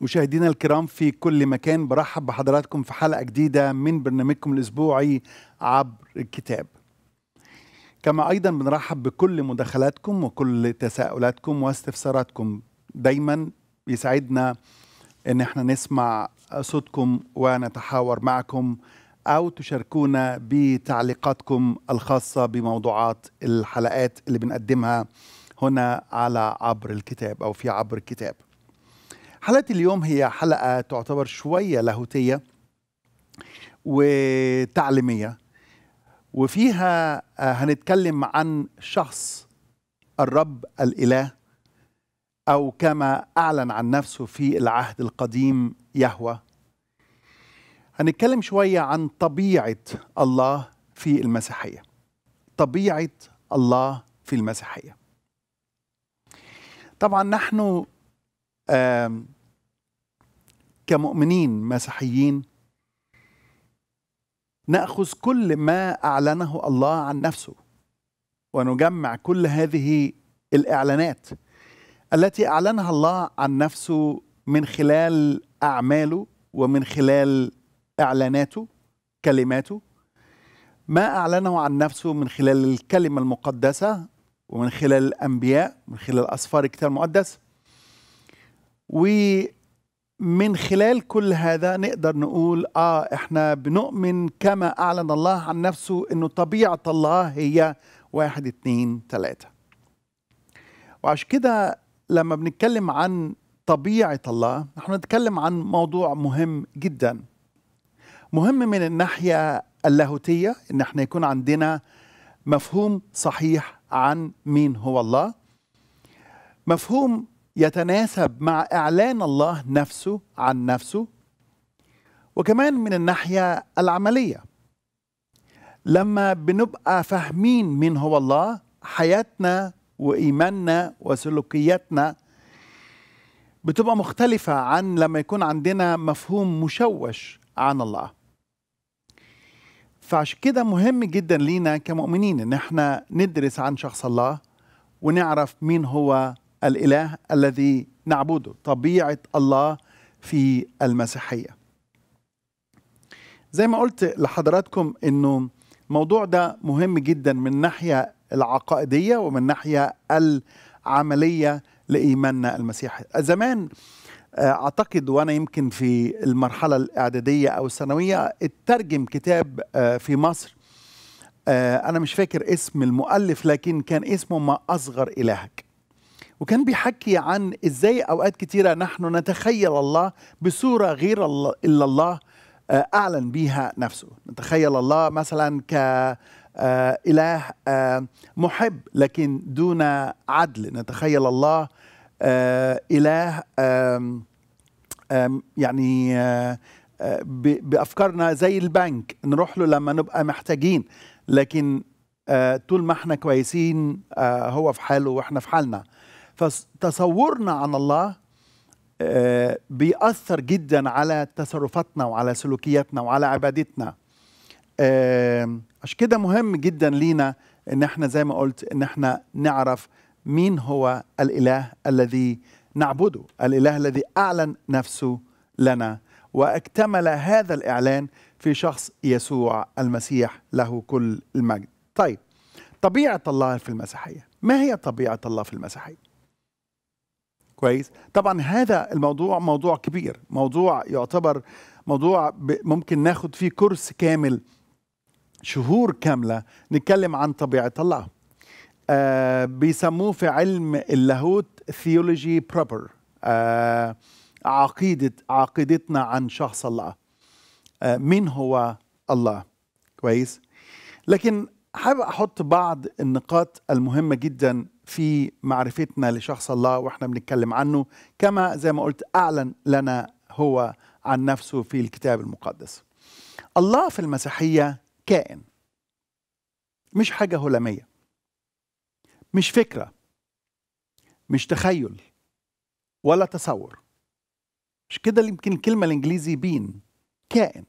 مشاهدينا الكرام في كل مكان برحب بحضراتكم في حلقة جديدة من برنامجكم الأسبوعي عبر الكتاب كما أيضا بنرحب بكل مداخلاتكم وكل تساؤلاتكم واستفساراتكم دايما بيساعدنا ان احنا نسمع صوتكم ونتحاور معكم او تشاركونا بتعليقاتكم الخاصه بموضوعات الحلقات اللي بنقدمها هنا على عبر الكتاب او في عبر الكتاب حلقة اليوم هي حلقة تعتبر شوية لاهوتية وتعليمية وفيها آه، هنتكلم عن شخص الرب الإله أو كما أعلن عن نفسه في العهد القديم يهوى هنتكلم شوية عن طبيعة الله في المسيحية طبيعة الله في المسيحية طبعا نحن كمؤمنين مسيحيين ناخذ كل ما اعلنه الله عن نفسه ونجمع كل هذه الاعلانات التي اعلنها الله عن نفسه من خلال اعماله ومن خلال اعلاناته كلماته ما اعلنه عن نفسه من خلال الكلمه المقدسه ومن خلال الانبياء من خلال اسفار الكتاب المقدس و من خلال كل هذا نقدر نقول اه احنا بنؤمن كما اعلن الله عن نفسه انه طبيعه الله هي واحد اتنين تلاته. وعشان كده لما بنتكلم عن طبيعه الله نحن نتكلم عن موضوع مهم جدا. مهم من الناحيه اللاهوتيه ان احنا يكون عندنا مفهوم صحيح عن مين هو الله. مفهوم يتناسب مع اعلان الله نفسه عن نفسه وكمان من الناحيه العمليه لما بنبقى فاهمين مين هو الله حياتنا وايماننا وسلوكياتنا بتبقى مختلفه عن لما يكون عندنا مفهوم مشوش عن الله فعشان كده مهم جدا لينا كمؤمنين ان احنا ندرس عن شخص الله ونعرف مين هو الاله الذي نعبده طبيعه الله في المسيحيه زي ما قلت لحضراتكم انه الموضوع ده مهم جدا من ناحيه العقائديه ومن ناحيه العمليه لايماننا المسيحي زمان آه، اعتقد وانا يمكن في المرحله الاعداديه او الثانويه اترجم كتاب آه، في مصر آه، انا مش فاكر اسم المؤلف لكن كان اسمه ما اصغر الهك وكان بيحكي عن ازاي اوقات كثيره نحن نتخيل الله بصوره غير الا الله آه، اعلن بها نفسه نتخيل الله مثلا ك آه، اله آه، محب لكن دون عدل نتخيل الله اله يعني بافكارنا زي البنك نروح له لما نبقى محتاجين لكن طول ما احنا كويسين هو في حاله واحنا في حالنا فتصورنا عن الله آه، بيأثر جدا على تصرفاتنا وعلى سلوكياتنا وعلى عبادتنا آه، عشان كده مهم جدا لينا ان احنا زي ما قلت ان احنا نعرف مين هو الاله الذي نعبده الاله الذي اعلن نفسه لنا واكتمل هذا الاعلان في شخص يسوع المسيح له كل المجد طيب طبيعه الله في المسيحيه ما هي طبيعه الله في المسيحيه كويس طبعا هذا الموضوع موضوع كبير موضوع يعتبر موضوع ممكن ناخد فيه كورس كامل شهور كاملة نتكلم عن طبيعة الله آه بيسموه في علم اللاهوت ثيولوجي بروبر آه عقيدة عقيدتنا عن شخص الله آه مين هو الله كويس لكن حابب أحط بعض النقاط المهمة جدا في معرفتنا لشخص الله واحنا بنتكلم عنه كما زي ما قلت اعلن لنا هو عن نفسه في الكتاب المقدس الله في المسيحيه كائن مش حاجه هلاميه مش فكره مش تخيل ولا تصور مش كده يمكن الكلمه الانجليزي بين كائن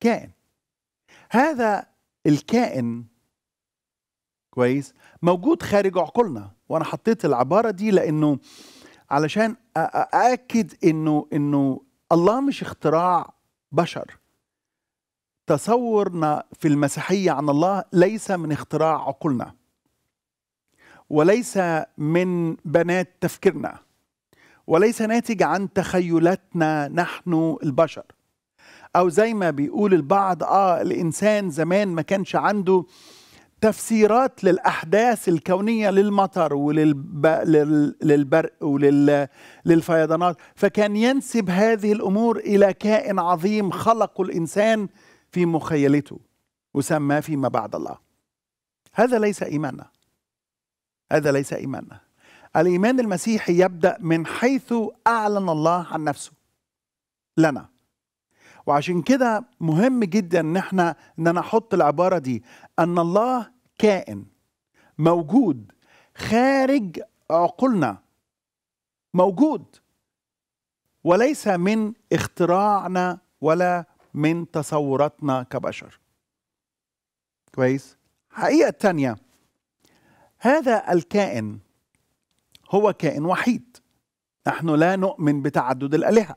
كائن هذا الكائن كويس موجود خارج عقولنا وانا حطيت العباره دي لانه علشان ااكد انه انه الله مش اختراع بشر تصورنا في المسيحيه عن الله ليس من اختراع عقولنا وليس من بنات تفكيرنا وليس ناتج عن تخيلاتنا نحن البشر او زي ما بيقول البعض اه الانسان زمان ما كانش عنده تفسيرات للأحداث الكونية للمطر وللبرق وللفيضانات فكان ينسب هذه الأمور إلى كائن عظيم خلق الإنسان في مخيلته وسماه فيما بعد الله هذا ليس إيماننا هذا ليس إيماننا الإيمان المسيحي يبدأ من حيث أعلن الله عن نفسه لنا وعشان كده مهم جدا ان احنا ان انا احط العباره دي ان الله كائن موجود خارج عقولنا موجود وليس من اختراعنا ولا من تصوراتنا كبشر كويس حقيقه الثانيه هذا الكائن هو كائن وحيد نحن لا نؤمن بتعدد الالهه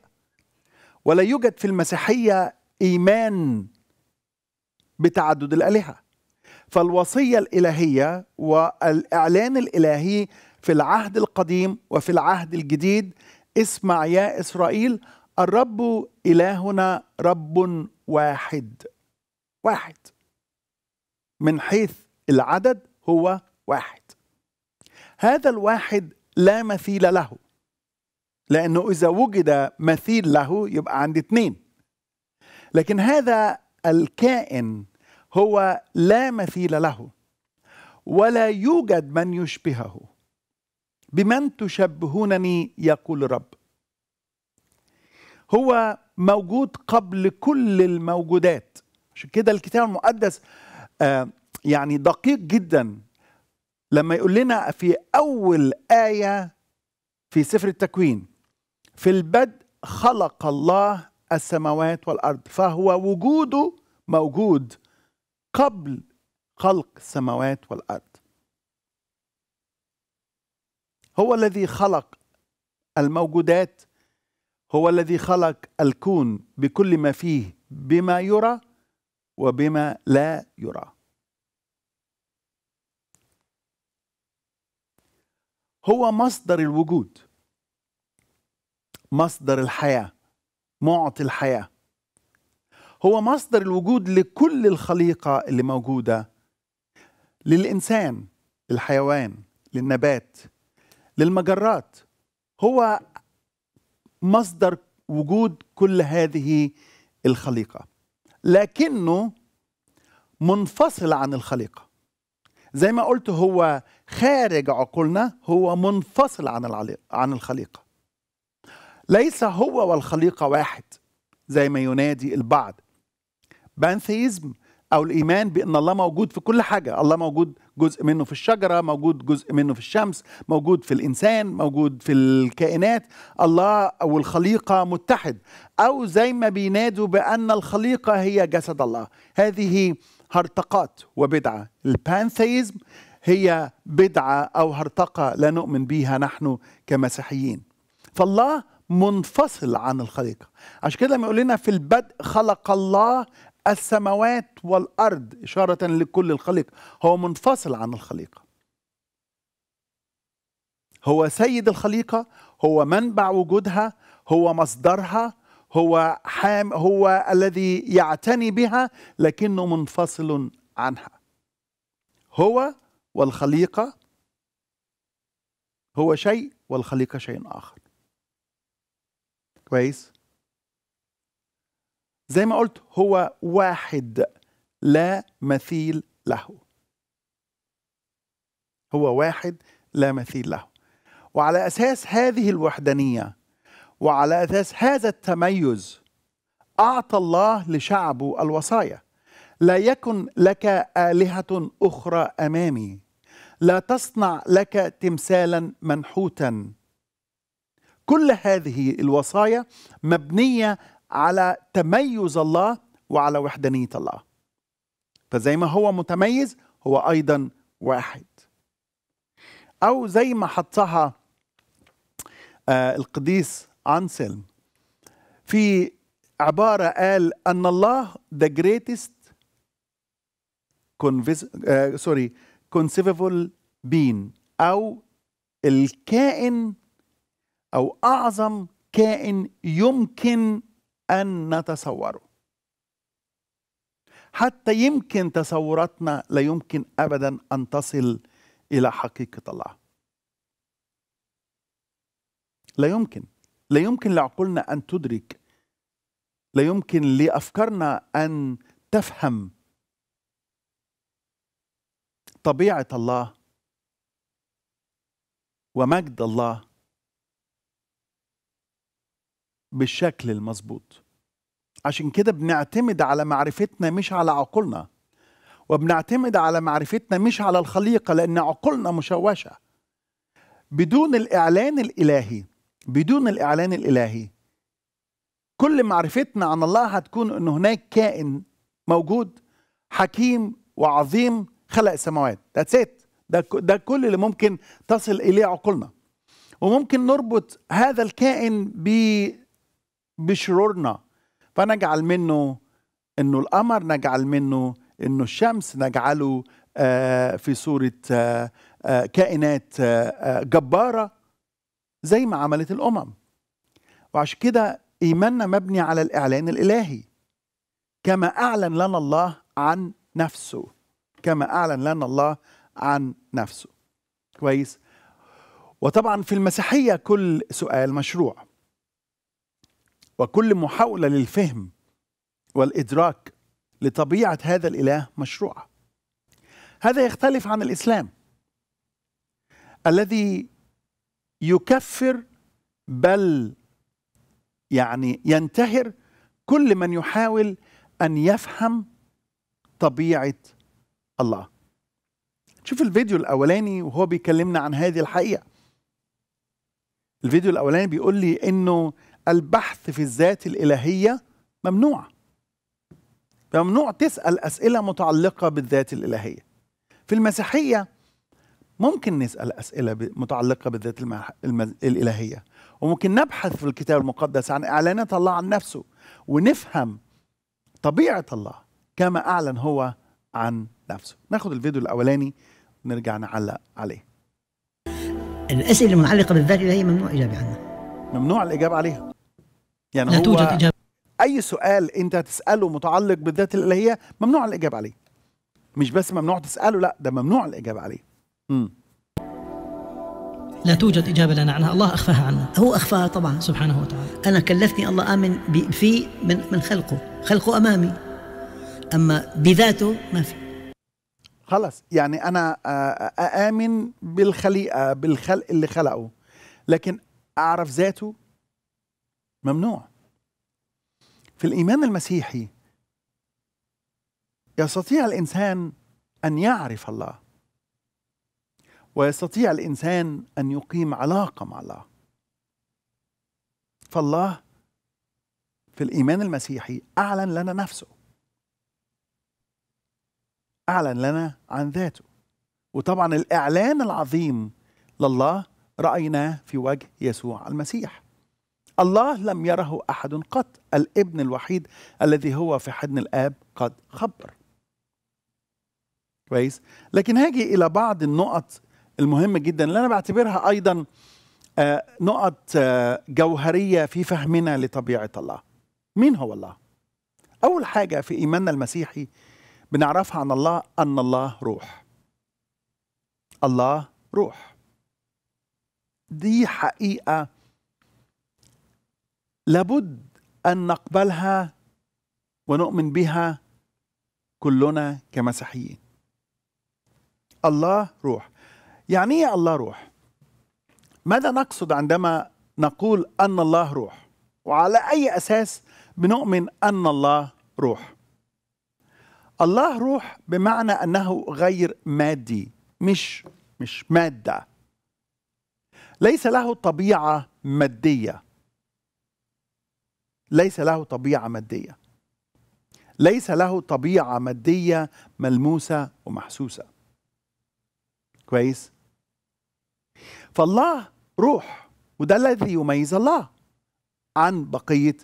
ولا يوجد في المسيحية إيمان بتعدد الآلهة فالوصية الإلهية والإعلان الإلهي في العهد القديم وفي العهد الجديد اسمع يا إسرائيل الرب إلهنا رب واحد واحد من حيث العدد هو واحد هذا الواحد لا مثيل له لأنه إذا وجد مثيل له يبقى عندي اثنين لكن هذا الكائن هو لا مثيل له ولا يوجد من يشبهه بمن تشبهونني يقول الرب هو موجود قبل كل الموجودات عشان كده الكتاب المقدس آه يعني دقيق جدا لما يقول لنا في اول ايه في سفر التكوين في البدء خلق الله السماوات والارض فهو وجوده موجود قبل خلق السماوات والارض هو الذي خلق الموجودات هو الذي خلق الكون بكل ما فيه بما يرى وبما لا يرى هو مصدر الوجود مصدر الحياه معطي الحياه هو مصدر الوجود لكل الخليقه اللي موجوده للانسان للحيوان للنبات للمجرات هو مصدر وجود كل هذه الخليقه لكنه منفصل عن الخليقه زي ما قلت هو خارج عقولنا هو منفصل عن عن الخليقه ليس هو والخليقة واحد زي ما ينادي البعض بانثيزم أو الإيمان بأن الله موجود في كل حاجة الله موجود جزء منه في الشجرة موجود جزء منه في الشمس موجود في الإنسان موجود في الكائنات الله أو الخليقة متحد أو زي ما بينادوا بأن الخليقة هي جسد الله هذه هرطقات وبدعة البانثيزم هي بدعة أو هرطقة لا نؤمن بها نحن كمسيحيين فالله منفصل عن الخليقه عشان كده لما يقول لنا في البدء خلق الله السماوات والارض اشاره لكل الخليقه هو منفصل عن الخليقه هو سيد الخليقه هو منبع وجودها هو مصدرها هو حام هو الذي يعتني بها لكنه منفصل عنها هو والخليقه هو شيء والخليقه شيء اخر كويس زي ما قلت هو واحد لا مثيل له هو واحد لا مثيل له وعلى اساس هذه الوحدانيه وعلى اساس هذا التميز اعطى الله لشعبه الوصايا لا يكن لك الهه اخرى امامي لا تصنع لك تمثالا منحوتا كل هذه الوصايا مبنيه على تميز الله وعلى وحدانيه الله فزي ما هو متميز هو ايضا واحد او زي ما حطها آه القديس انسلم في عباره قال ان الله the greatest سوري آه، conceivable being او الكائن او اعظم كائن يمكن ان نتصوره حتى يمكن تصوراتنا لا يمكن ابدا ان تصل الى حقيقه الله لا يمكن لا يمكن لعقولنا ان تدرك لا يمكن لافكارنا ان تفهم طبيعه الله ومجد الله بالشكل المظبوط عشان كده بنعتمد على معرفتنا مش على عقولنا وبنعتمد على معرفتنا مش على الخليقة لأن عقولنا مشوشة بدون الإعلان الإلهي بدون الإعلان الإلهي كل معرفتنا عن الله هتكون أن هناك كائن موجود حكيم وعظيم خلق السماوات That's it ده, ده كل اللي ممكن تصل إليه عقولنا وممكن نربط هذا الكائن ب بشرورنا فنجعل منه انه القمر نجعل منه انه الشمس نجعله آه، في صورة آه، آه، كائنات جبارة زي ما عملت الأمم وعشان كده إيماننا مبني على الإعلان الإلهي كما أعلن لنا الله عن نفسه كما أعلن لنا الله عن نفسه كويس وطبعا في المسيحية كل سؤال مشروع وكل محاولة للفهم والإدراك لطبيعة هذا الإله مشروعة هذا يختلف عن الإسلام الذي يكفر بل يعني ينتهر كل من يحاول أن يفهم طبيعة الله شوف الفيديو الأولاني وهو بيكلمنا عن هذه الحقيقة الفيديو الأولاني بيقول لي إنه البحث في الذات الإلهية ممنوع ممنوع تسأل أسئلة متعلقة بالذات الإلهية في المسيحية ممكن نسأل أسئلة متعلقة بالذات الإلهية وممكن نبحث في الكتاب المقدس عن إعلانات الله عن نفسه ونفهم طبيعة الله كما أعلن هو عن نفسه ناخد الفيديو الأولاني ونرجع نعلق عليه الأسئلة المتعلقة بالذات الإلهية ممنوع الإجابة عنها ممنوع الإجابة عليها يعني لا هو توجد إجابة أي سؤال أنت تسأله متعلق بالذات الإلهية ممنوع الإجابة عليه مش بس ممنوع تسأله لا ده ممنوع الإجابة عليه م. لا توجد إجابة لنا عنها الله أخفاها عنا هو أخفاها طبعا سبحانه وتعالى أنا كلفني الله آمن في من, من خلقه خلقه أمامي أما بذاته ما في خلاص يعني أنا آمن بالخليقة بالخلق اللي خلقه لكن أعرف ذاته ممنوع في الايمان المسيحي يستطيع الانسان ان يعرف الله ويستطيع الانسان ان يقيم علاقه مع الله فالله في الايمان المسيحي اعلن لنا نفسه اعلن لنا عن ذاته وطبعا الاعلان العظيم لله رايناه في وجه يسوع المسيح الله لم يره احد قط الابن الوحيد الذي هو في حضن الاب قد خبر كويس لكن هاجي الى بعض النقط المهمه جدا اللي انا بعتبرها ايضا آه، نقط آه، جوهريه في فهمنا لطبيعه الله مين هو الله اول حاجه في ايماننا المسيحي بنعرفها عن الله ان الله روح الله روح دي حقيقه لابد ان نقبلها ونؤمن بها كلنا كمسيحيين الله روح يعني ايه الله روح ماذا نقصد عندما نقول ان الله روح وعلى اي اساس بنؤمن ان الله روح الله روح بمعنى انه غير مادي مش مش ماده ليس له طبيعه ماديه ليس له طبيعه ماديه ليس له طبيعه ماديه ملموسه ومحسوسه كويس فالله روح وده الذي يميز الله عن بقيه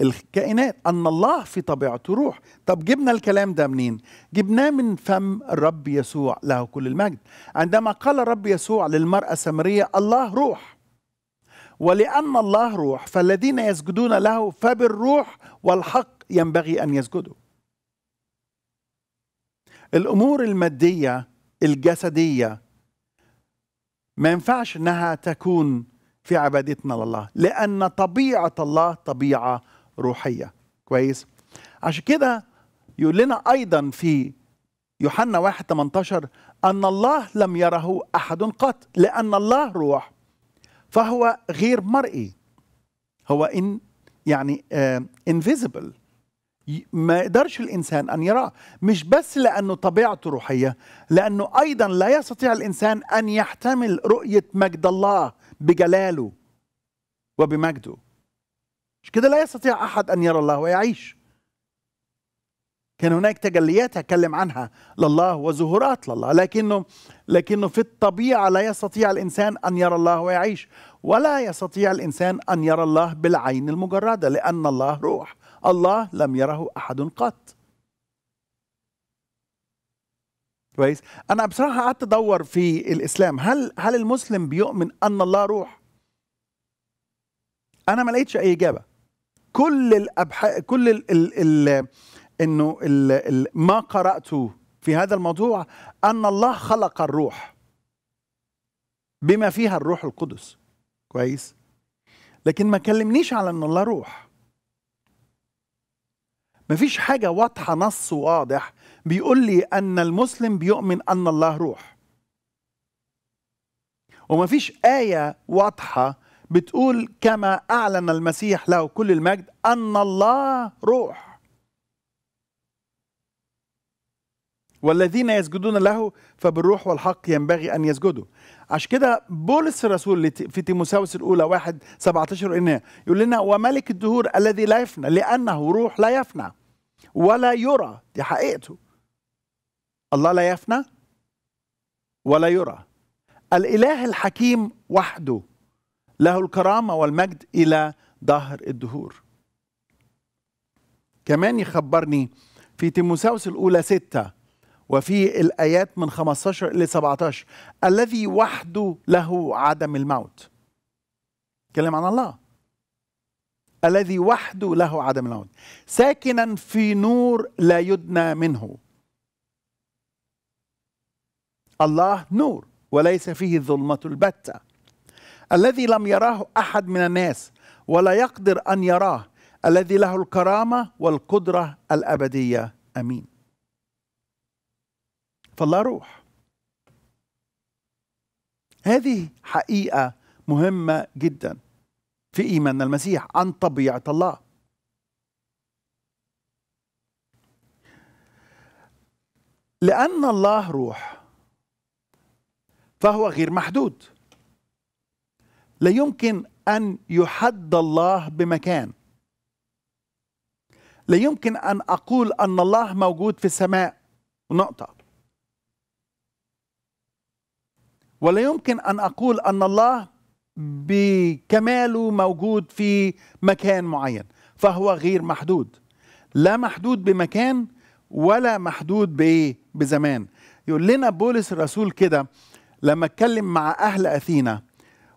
الكائنات ان الله في طبيعته روح طب جبنا الكلام ده منين جبناه من فم الرب يسوع له كل المجد عندما قال الرب يسوع للمراه السامريه الله روح ولأن الله روح فالذين يسجدون له فبالروح والحق ينبغي أن يسجدوا الأمور المادية الجسدية ما ينفعش أنها تكون في عبادتنا لله لأن طبيعة الله طبيعة روحية كويس عشان كده يقول لنا أيضا في يوحنا 1 18 أن الله لم يره أحد قط لأن الله روح فهو غير مرئي هو إن يعني انفيزبل آه، ما يقدرش الانسان ان يراه مش بس لانه طبيعته روحيه لانه ايضا لا يستطيع الانسان ان يحتمل رؤيه مجد الله بجلاله وبمجده مش كده لا يستطيع احد ان يرى الله ويعيش كان هناك تجليات أتكلم عنها لله وظهورات لله لكنه لكنه في الطبيعة لا يستطيع الإنسان أن يرى الله ويعيش ولا يستطيع الإنسان أن يرى الله بالعين المجردة لأن الله روح الله لم يره أحد قط كويس أنا بصراحة قعدت أدور في الإسلام هل هل المسلم بيؤمن أن الله روح أنا ما لقيتش أي إجابة كل الأبحاث كل ال ال ال انه ما قراته في هذا الموضوع ان الله خلق الروح بما فيها الروح القدس كويس لكن ما كلمنيش على ان الله روح ما فيش حاجة واضحة نص واضح بيقول لي أن المسلم بيؤمن أن الله روح وما فيش آية واضحة بتقول كما أعلن المسيح له كل المجد أن الله روح والذين يسجدون له فبالروح والحق ينبغي أن يسجدوا عشان كده بولس الرسول في تيموساوس الأولى واحد 17 إن يقول لنا وملك الدهور الذي لا يفنى لأنه روح لا يفنى ولا يرى دي حقيقته الله لا يفنى ولا يرى الإله الحكيم وحده له الكرامة والمجد إلى ظهر الدهور كمان يخبرني في تيموساوس الأولى ستة وفي الآيات من 15 إلى 17 الذي وحده له عدم الموت تكلم عن الله الذي وحده له عدم الموت ساكنا في نور لا يدنى منه الله نور وليس فيه ظلمة البتة الذي لم يراه أحد من الناس ولا يقدر أن يراه الذي له الكرامة والقدرة الأبدية أمين فالله روح هذه حقيقة مهمة جدا في إيمان المسيح عن طبيعة الله لأن الله روح فهو غير محدود لا يمكن أن يحد الله بمكان لا يمكن أن أقول أن الله موجود في السماء نقطة ولا يمكن أن أقول أن الله بكماله موجود في مكان معين فهو غير محدود لا محدود بمكان ولا محدود بإيه بزمان يقول لنا بولس الرسول كده لما اتكلم مع أهل أثينا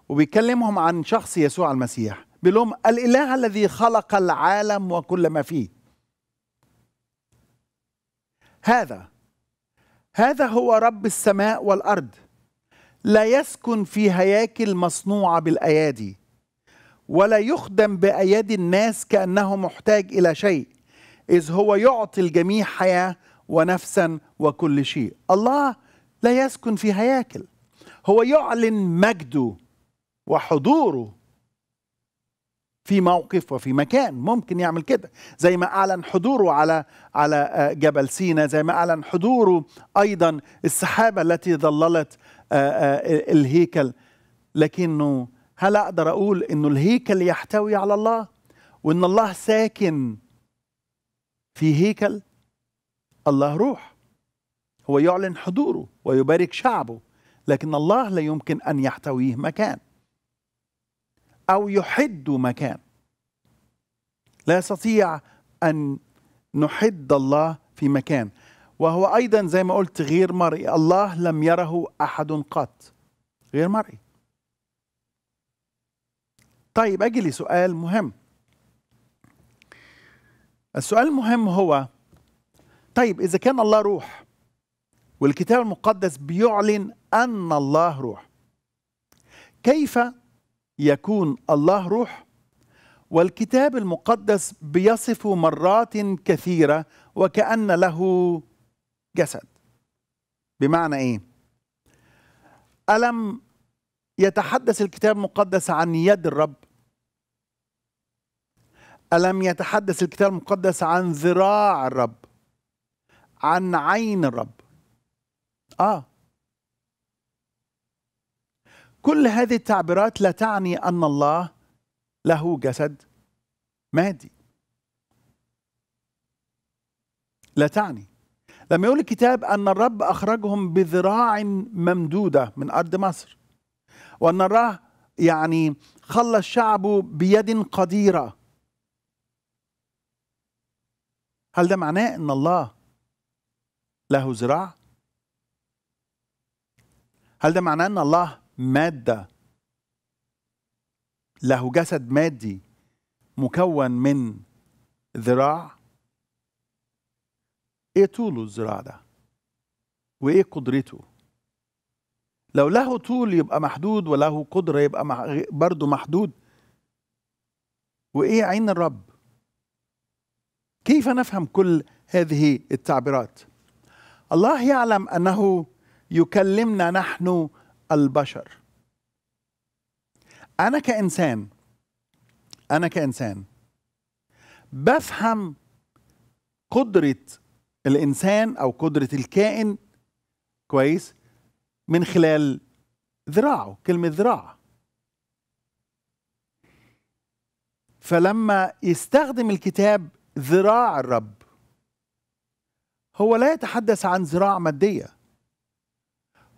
وبيكلمهم عن شخص يسوع المسيح بيقول لهم الإله الذي خلق العالم وكل ما فيه هذا هذا هو رب السماء والأرض لا يسكن في هياكل مصنوعه بالايادي ولا يخدم بايادي الناس كانه محتاج الى شيء اذ هو يعطي الجميع حياه ونفسا وكل شيء الله لا يسكن في هياكل هو يعلن مجده وحضوره في موقف وفي مكان ممكن يعمل كده زي ما اعلن حضوره على على آه، جبل سينا زي ما اعلن حضوره ايضا السحابه التي ظللت آه، آه، الهيكل لكنه هل اقدر اقول انه الهيكل يحتوي على الله وان الله ساكن في هيكل الله روح هو يعلن حضوره ويبارك شعبه لكن الله لا يمكن ان يحتويه مكان او يحد مكان لا يستطيع ان نحد الله في مكان وهو أيضا زي ما قلت غير مرئي الله لم يره أحد قط غير مرئي طيب أجي لسؤال مهم السؤال المهم هو طيب إذا كان الله روح والكتاب المقدس بيعلن أن الله روح كيف يكون الله روح والكتاب المقدس بيصف مرات كثيرة وكأن له جسد بمعنى ايه الم يتحدث الكتاب المقدس عن يد الرب الم يتحدث الكتاب المقدس عن ذراع الرب عن عين الرب اه كل هذه التعبيرات لا تعني ان الله له جسد مادي لا تعني لما يقول الكتاب أن الرب أخرجهم بذراع ممدودة من أرض مصر وأن الرب يعني خلى الشعب بيد قديرة هل ده معناه أن الله له ذراع؟ هل ده معناه أن الله مادة له جسد مادي مكون من ذراع؟ ايه طوله الزراع ده وايه قدرته لو له طول يبقى محدود وله قدرة يبقى برضه محدود وايه عين الرب كيف نفهم كل هذه التعبيرات الله يعلم انه يكلمنا نحن البشر انا كانسان انا كانسان بفهم قدره الانسان او قدره الكائن كويس من خلال ذراعه كلمه ذراع فلما يستخدم الكتاب ذراع الرب هو لا يتحدث عن ذراع ماديه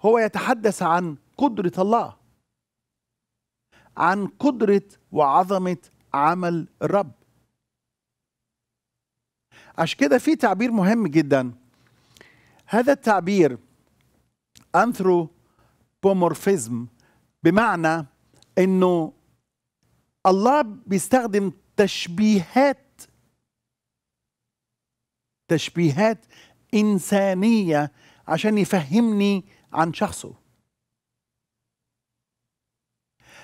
هو يتحدث عن قدره الله عن قدره وعظمه عمل الرب عشان كده في تعبير مهم جدا هذا التعبير انثروبومورفيزم بمعنى انه الله بيستخدم تشبيهات تشبيهات انسانيه عشان يفهمني عن شخصه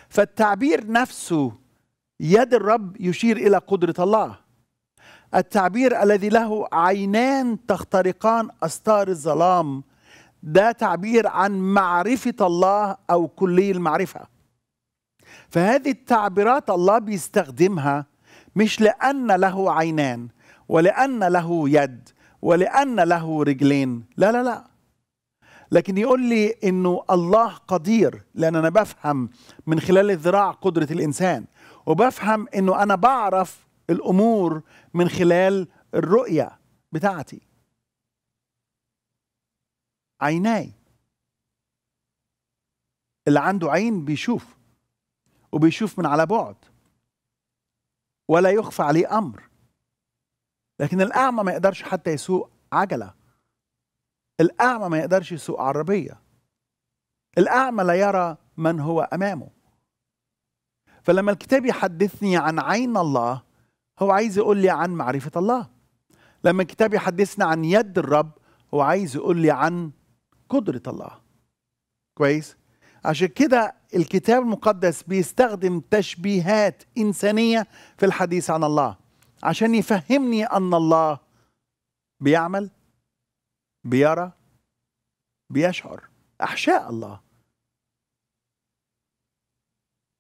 فالتعبير نفسه يد الرب يشير الى قدره الله التعبير الذي له عينان تخترقان أستار الظلام ده تعبير عن معرفة الله أو كلي المعرفة فهذه التعبيرات الله بيستخدمها مش لأن له عينان ولأن له يد ولأن له رجلين لا لا لا لكن يقول لي انه الله قدير لان انا بفهم من خلال الذراع قدره الانسان وبفهم انه انا بعرف الامور من خلال الرؤيه بتاعتي عيناي اللي عنده عين بيشوف وبيشوف من على بعد ولا يخفى عليه امر لكن الاعمى ما يقدرش حتى يسوق عجله الاعمى ما يقدرش يسوق عربيه الاعمى لا يرى من هو امامه فلما الكتاب يحدثني عن عين الله هو عايز يقول لي عن معرفة الله لما الكتاب يحدثنا عن يد الرب هو عايز يقول لي عن قدرة الله كويس عشان كده الكتاب المقدس بيستخدم تشبيهات إنسانية في الحديث عن الله عشان يفهمني أن الله بيعمل بيرى بيشعر أحشاء الله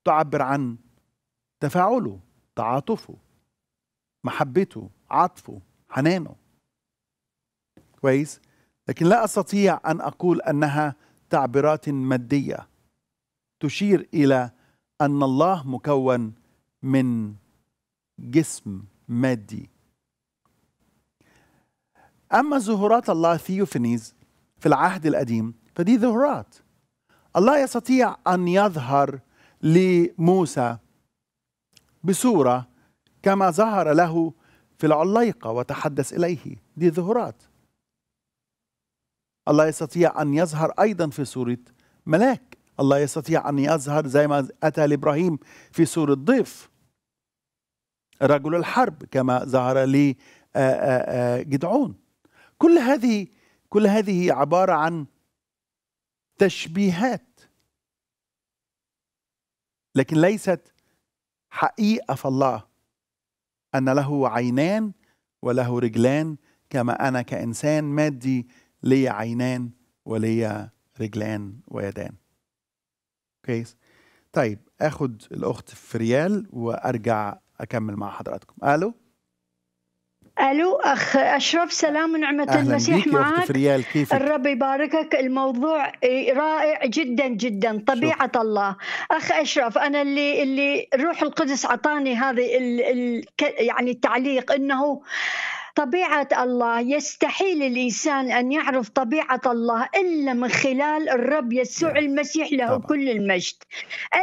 تعبر عن تفاعله تعاطفه محبته عطفه حنانه كويس لكن لا استطيع ان اقول انها تعبيرات ماديه تشير الى ان الله مكون من جسم مادي اما ظهورات الله ثيوفينيز في العهد القديم فدي ظهورات الله يستطيع ان يظهر لموسى بصوره كما ظهر له في العليقة وتحدث إليه دي ظهورات الله يستطيع أن يظهر أيضا في سورة ملاك الله يستطيع أن يظهر زي ما أتى لإبراهيم في سورة ضيف رجل الحرب كما ظهر لي جدعون كل هذه كل هذه عبارة عن تشبيهات لكن ليست حقيقة في الله أن له عينان وله رجلان كما أنا كإنسان مادي لي عينان ولي رجلان ويدان كويس طيب اخد الأخت في ريال وأرجع أكمل مع حضراتكم ألو الو اخ اشرف سلام ونعمه المسيح بيك معك ريال كيفك الرب يباركك الموضوع رائع جدا جدا طبيعه شوف. الله اخ اشرف انا اللي اللي روح القدس اعطاني هذه ال ال يعني التعليق انه طبيعة الله يستحيل الإنسان أن يعرف طبيعة الله إلا من خلال الرب يسوع المسيح له طبعا. كل المجد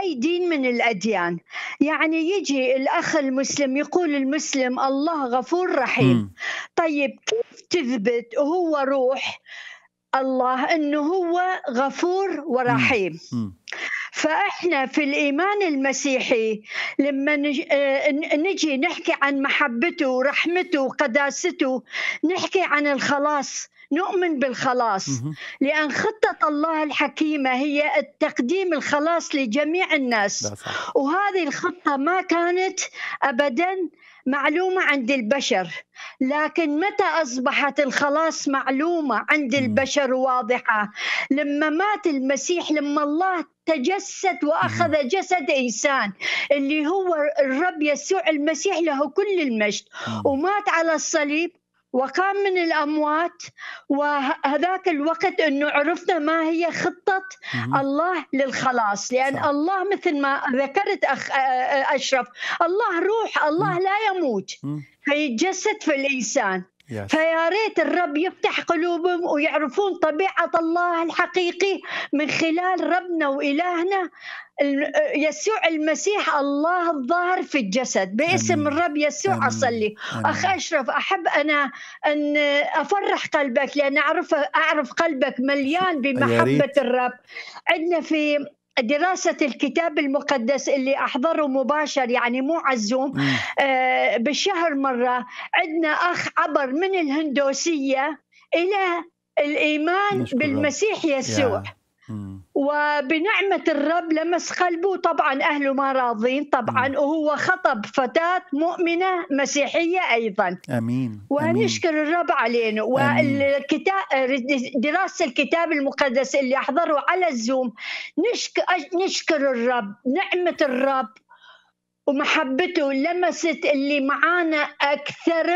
أي دين من الأديان يعني يجي الأخ المسلم يقول المسلم الله غفور رحيم م. طيب كيف تثبت وهو روح الله أنه هو غفور ورحيم م. م. فإحنا في الإيمان المسيحي لما آه، نجي نحكي عن محبته ورحمته وقداسته نحكي عن الخلاص نؤمن بالخلاص لأن خطة الله الحكيمة هي تقديم الخلاص لجميع الناس وهذه الخطة ما كانت أبداً معلومة عند البشر لكن متى أصبحت الخلاص معلومة عند البشر واضحة لما مات المسيح لما الله تجسد واخذ جسد انسان اللي هو الرب يسوع المسيح له كل المجد ومات على الصليب وقام من الاموات وهذاك الوقت انه عرفنا ما هي خطه الله للخلاص لان صح. الله مثل ما ذكرت أخ اشرف الله روح الله لا يموت فيتجسد في الانسان فيا ريت الرب يفتح قلوبهم ويعرفون طبيعة الله الحقيقي من خلال ربنا وإلهنا يسوع المسيح الله الظاهر في الجسد باسم الرب يسوع أصلي أخ أشرف أحب أنا أن أفرح قلبك لأن أعرف أعرف قلبك مليان بمحبة الرب عندنا في دراسة الكتاب المقدس اللي أحضره مباشر يعني مو على الزوم آه بالشهر مرة عندنا أخ عبر من الهندوسية إلى الإيمان بالمسيح يسوع yeah. وبنعمة الرب لمس قلبه طبعا أهله ما راضين طبعا وهو خطب فتاة مؤمنة مسيحية أيضا أمين ونشكر الرب علينا والكتاب دراسة الكتاب المقدس اللي أحضره على الزوم نشكر, نشكر الرب نعمة الرب ومحبته لمست اللي معانا أكثر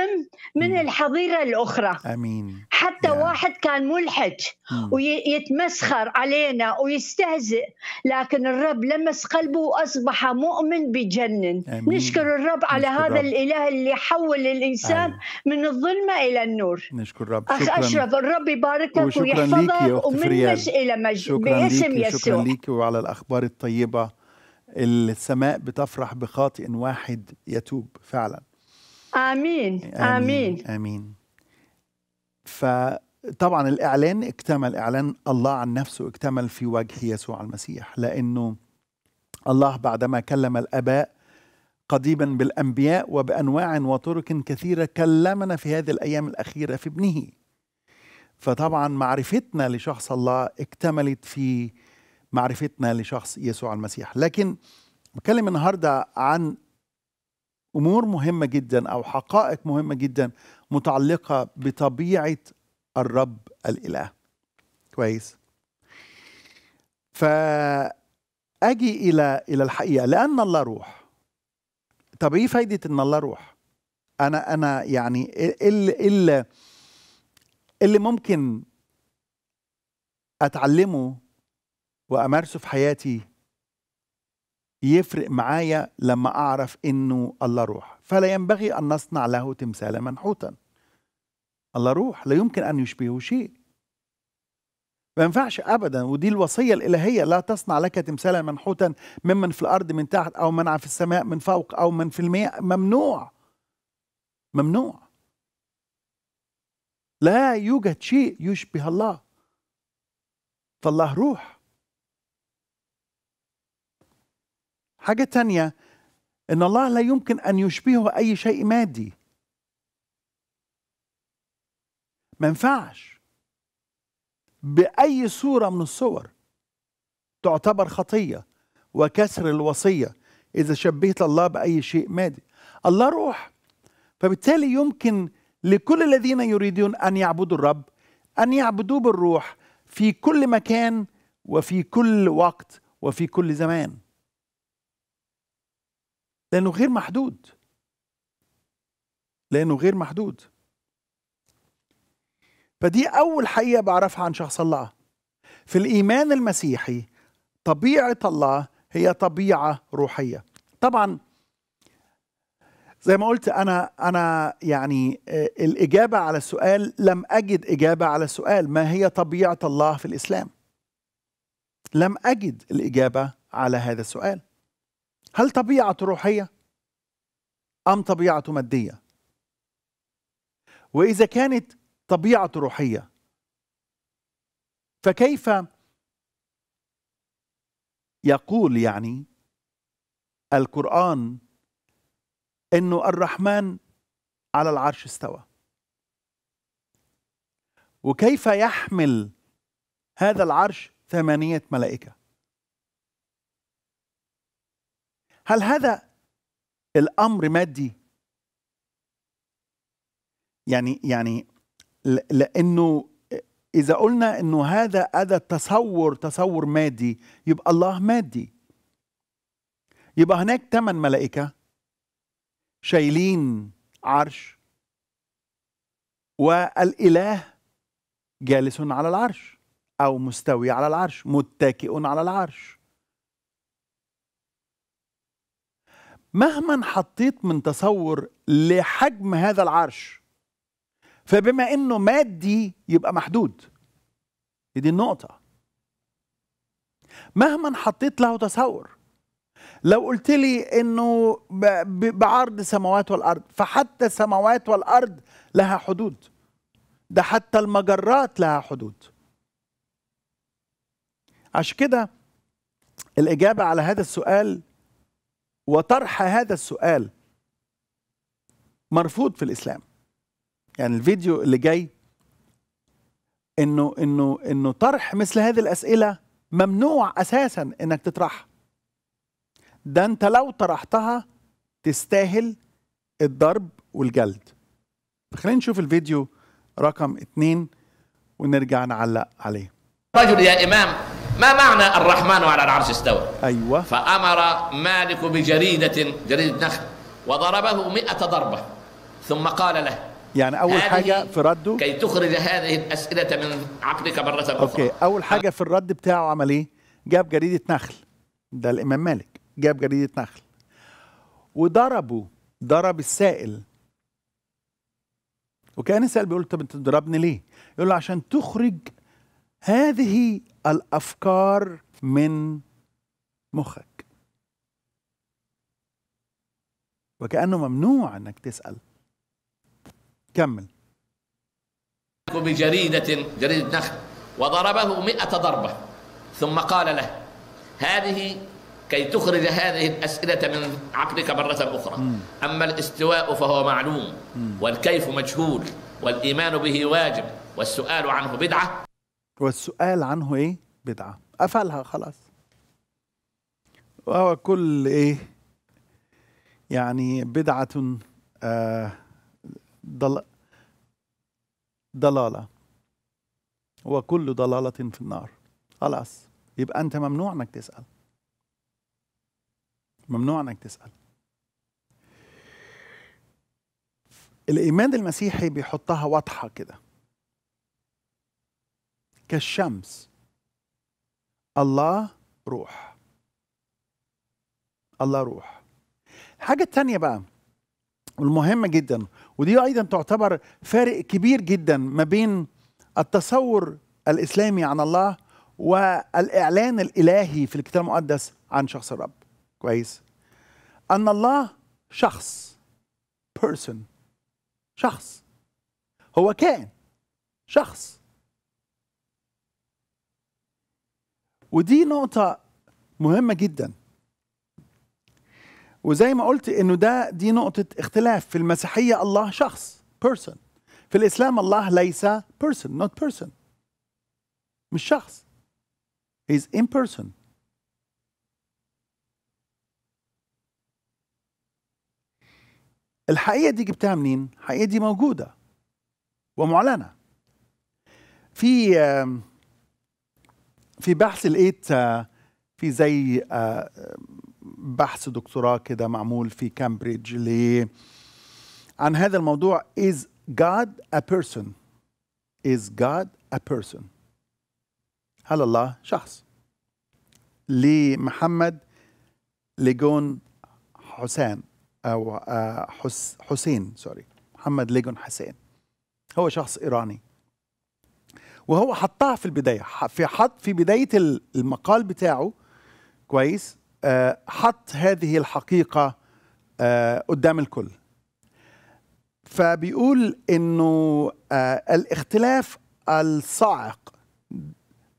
من الحظيرة الأخرى أمين حتى yeah. واحد كان ملحد mm. ويتمسخر علينا ويستهزئ لكن الرب لمس قلبه وأصبح مؤمن بجنن أمين. نشكر الرب على نشكر هذا رب. الإله اللي حول الإنسان أيوه. من الظلمة إلى النور نشكر الرب أخ شكرا. أشرف الرب يباركك ويحفظك ومنك إلى مجد باسم يسوع شكرا لك وعلى الأخبار الطيبة السماء بتفرح بخاطئ واحد يتوب فعلا آمين آمين آمين, آمين. فطبعا الإعلان اكتمل إعلان الله عن نفسه اكتمل في وجه يسوع المسيح لأنه الله بعدما كلم الآباء قديما بالأنبياء وبأنواع وطرق كثيرة كلمنا في هذه الأيام الأخيرة في ابنه فطبعا معرفتنا لشخص الله اكتملت في معرفتنا لشخص يسوع المسيح لكن بتكلم النهارده عن امور مهمه جدا او حقائق مهمه جدا متعلقه بطبيعه الرب الاله كويس فاجي الى الى الحقيقه لان الله روح طب ايه فايده ان الله روح انا انا يعني اللي, اللي ممكن اتعلمه وامارسه في حياتي يفرق معايا لما اعرف انه الله روح فلا ينبغي ان نصنع له تمثالا منحوتا الله روح لا يمكن ان يشبهه شيء ما ينفعش ابدا ودي الوصيه الالهيه لا تصنع لك تمثالا منحوتا ممن في الارض من تحت او من في السماء من فوق او من في الماء ممنوع ممنوع لا يوجد شيء يشبه الله فالله روح حاجة تانية إن الله لا يمكن أن يشبهه أي شيء مادي ما ينفعش بأي صورة من الصور تعتبر خطية وكسر الوصية إذا شبهت الله بأي شيء مادي الله روح فبالتالي يمكن لكل الذين يريدون أن يعبدوا الرب أن يعبدوه بالروح في كل مكان وفي كل وقت وفي كل زمان لأنه غير محدود لأنه غير محدود فدي أول حقيقة بعرفها عن شخص الله في الإيمان المسيحي طبيعة الله هي طبيعة روحية طبعا زي ما قلت أنا أنا يعني آه، الإجابة على السؤال لم أجد إجابة على السؤال ما هي طبيعة الله في الإسلام لم أجد الإجابة على هذا السؤال هل طبيعته روحية أم طبيعته مادية وإذا كانت طبيعته روحية فكيف يقول يعني القرآن أنه الرحمن على العرش استوى وكيف يحمل هذا العرش ثمانية ملائكة هل هذا الامر مادي يعني يعني لانه اذا قلنا انه هذا هذا تصور تصور مادي يبقى الله مادي يبقى هناك ثمان ملائكه شايلين عرش والاله جالس على العرش او مستوي على العرش متكئ على العرش مهما حطيت من تصور لحجم هذا العرش فبما انه مادي يبقى محدود دي النقطه مهما حطيت له تصور لو قلت لي انه بعرض السماوات والارض فحتى السماوات والارض لها حدود ده حتى المجرات لها حدود عشان كده الاجابه على هذا السؤال وطرح هذا السؤال مرفوض في الاسلام يعني الفيديو اللي جاي انه انه انه طرح مثل هذه الاسئله ممنوع اساسا انك تطرحها ده انت لو طرحتها تستاهل الضرب والجلد خلينا نشوف الفيديو رقم اتنين ونرجع نعلق عليه رجل يا إمام ما معنى الرحمن على العرش استوى أيوة فأمر مالك بجريدة جريدة نخل وضربه مئة ضربة ثم قال له يعني أول حاجة في رده كي تخرج هذه الأسئلة من عقلك مرة أخرى أوكي أول حاجة في الرد بتاعه عمل إيه؟ جاب جريدة نخل ده الإمام مالك جاب جريدة نخل وضربه ضرب السائل وكان السائل بيقول طب أنت تضربني ليه؟ يقول له عشان تخرج هذه الافكار من مخك وكانه ممنوع انك تسال كمل بجريدة جريدة نخل وضربه مئة ضربة ثم قال له هذه كي تخرج هذه الأسئلة من عقلك مرة أخرى م. أما الاستواء فهو معلوم م. والكيف مجهول والإيمان به واجب والسؤال عنه بدعة والسؤال عنه ايه بدعه قفلها خلاص وهو كل ايه يعني بدعه آه، ضل ضلاله وكل ضلاله في النار خلاص يبقى انت ممنوع انك تسال ممنوع انك تسال الايمان المسيحي بيحطها واضحه كده كالشمس الله روح الله روح حاجة تانية بقى والمهمة جدا ودي أيضا تعتبر فارق كبير جدا ما بين التصور الإسلامي عن الله والإعلان الإلهي في الكتاب المقدس عن شخص الرب كويس أن الله شخص person شخص هو كائن شخص ودي نقطة مهمة جدا وزي ما قلت انه ده دي نقطة اختلاف في المسيحية الله شخص person في الإسلام الله ليس person not person مش شخص is in person الحقيقة دي جبتها منين؟ الحقيقة دي موجودة ومعلنة في في بحث لقيت آه، في زي آه، بحث دكتوراه كده معمول في كامبريدج لي عن هذا الموضوع is God a person is God a person هل الله شخص لمحمد ليجون حسين او آه، حسين سوري محمد ليجون حسين هو شخص ايراني وهو حطها في البدايه في حط في بدايه المقال بتاعه كويس آه، حط هذه الحقيقه آه، قدام الكل فبيقول انه آه، الاختلاف الصاعق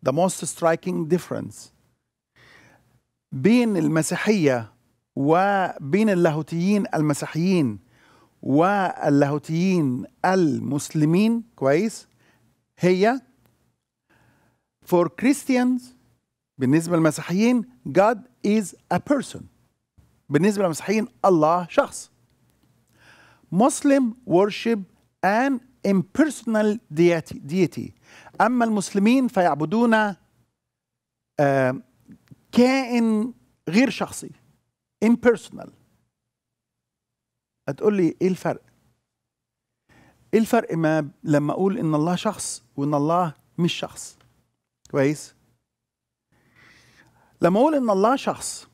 the most striking difference بين المسيحيه وبين اللاهوتيين المسيحيين واللاهوتيين المسلمين كويس هي For Christians بالنسبة للمسيحيين God is a person بالنسبة للمسيحيين الله شخص Muslim worship an impersonal deity, deity. أما المسلمين فيعبدون uh, كائن غير شخصي impersonal هتقول لي ايه الفرق ايه الفرق ما لما اقول ان الله شخص وان الله مش شخص كويس لما اقول ان الله شخص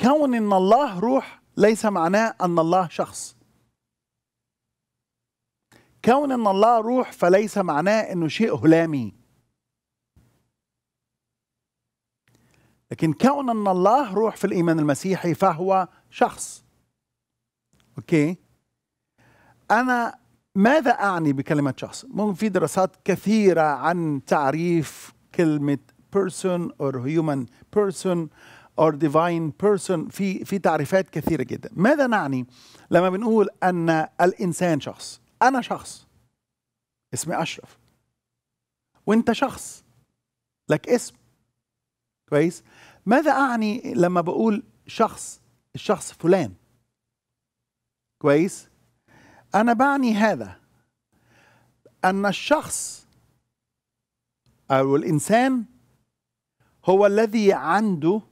كون ان الله روح ليس معناه ان الله شخص كون ان الله روح فليس معناه انه شيء هلامي لكن كون ان الله روح في الايمان المسيحي فهو شخص اوكي انا ماذا أعني بكلمة شخص؟ ممكن في دراسات كثيرة عن تعريف كلمة person or human person or divine person في في تعريفات كثيرة جدا ماذا نعني لما بنقول أن الإنسان شخص أنا شخص اسمي أشرف وأنت شخص لك اسم كويس ماذا أعني لما بقول شخص الشخص فلان كويس انا بعني هذا ان الشخص او الانسان هو الذي عنده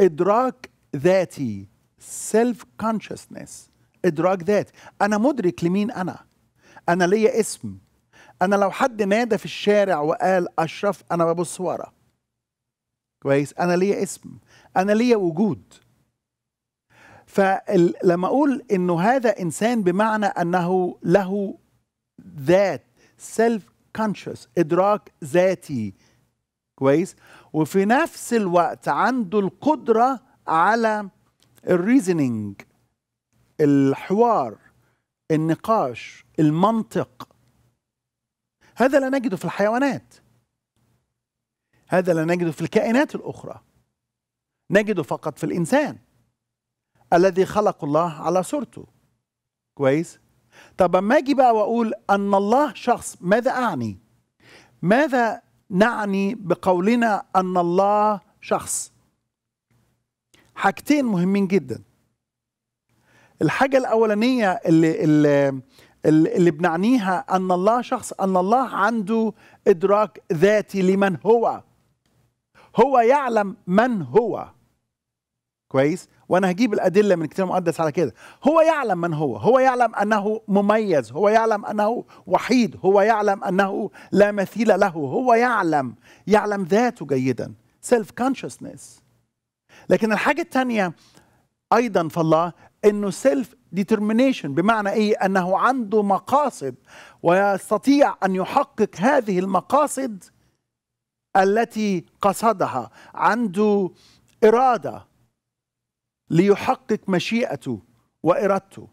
ادراك ذاتي سيلف consciousness ادراك ذاتي انا مدرك لمين انا انا ليا اسم انا لو حد نادى في الشارع وقال اشرف انا ببص ورا كويس انا ليا اسم انا ليا وجود فلما اقول انه هذا انسان بمعنى انه له ذات سيلف كونشس ادراك ذاتي كويس وفي نفس الوقت عنده القدره على الريزنينج الحوار النقاش المنطق هذا لا نجده في الحيوانات هذا لا نجده في الكائنات الاخرى نجده فقط في الانسان الذي خلق الله على صورته كويس طب ما اجي بقى واقول ان الله شخص ماذا اعني ماذا نعني بقولنا ان الله شخص حاجتين مهمين جدا الحاجه الاولانيه اللي اللي, اللي بنعنيها ان الله شخص ان الله عنده ادراك ذاتي لمن هو هو يعلم من هو كويس وانا هجيب الادله من الكتاب المقدس على كده هو يعلم من هو هو يعلم انه مميز هو يعلم انه وحيد هو يعلم انه لا مثيل له هو يعلم يعلم ذاته جيدا سيلف كونشسنس لكن الحاجه الثانيه ايضا في الله انه سيلف ديترمينيشن بمعنى ايه انه عنده مقاصد ويستطيع ان يحقق هذه المقاصد التي قصدها عنده اراده ليحقق مشيئته وإرادته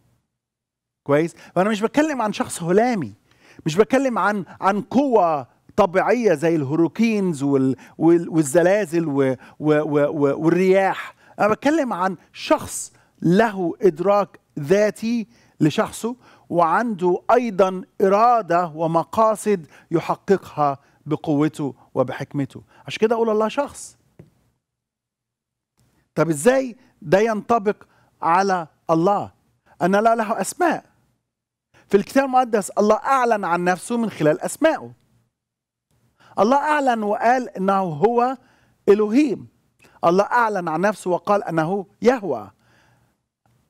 كويس فأنا مش بتكلم عن شخص هلامي مش بتكلم عن عن قوة طبيعية زي الهوروكينز وال والزلازل و و و والرياح أنا بتكلم عن شخص له إدراك ذاتي لشخصه وعنده أيضا إرادة ومقاصد يحققها بقوته وبحكمته عشان كده أقول الله شخص طب إزاي ده ينطبق على الله أن الله له أسماء في الكتاب المقدس الله أعلن عن نفسه من خلال أسمائه الله أعلن وقال أنه هو إلهيم الله أعلن عن نفسه وقال أنه يهوى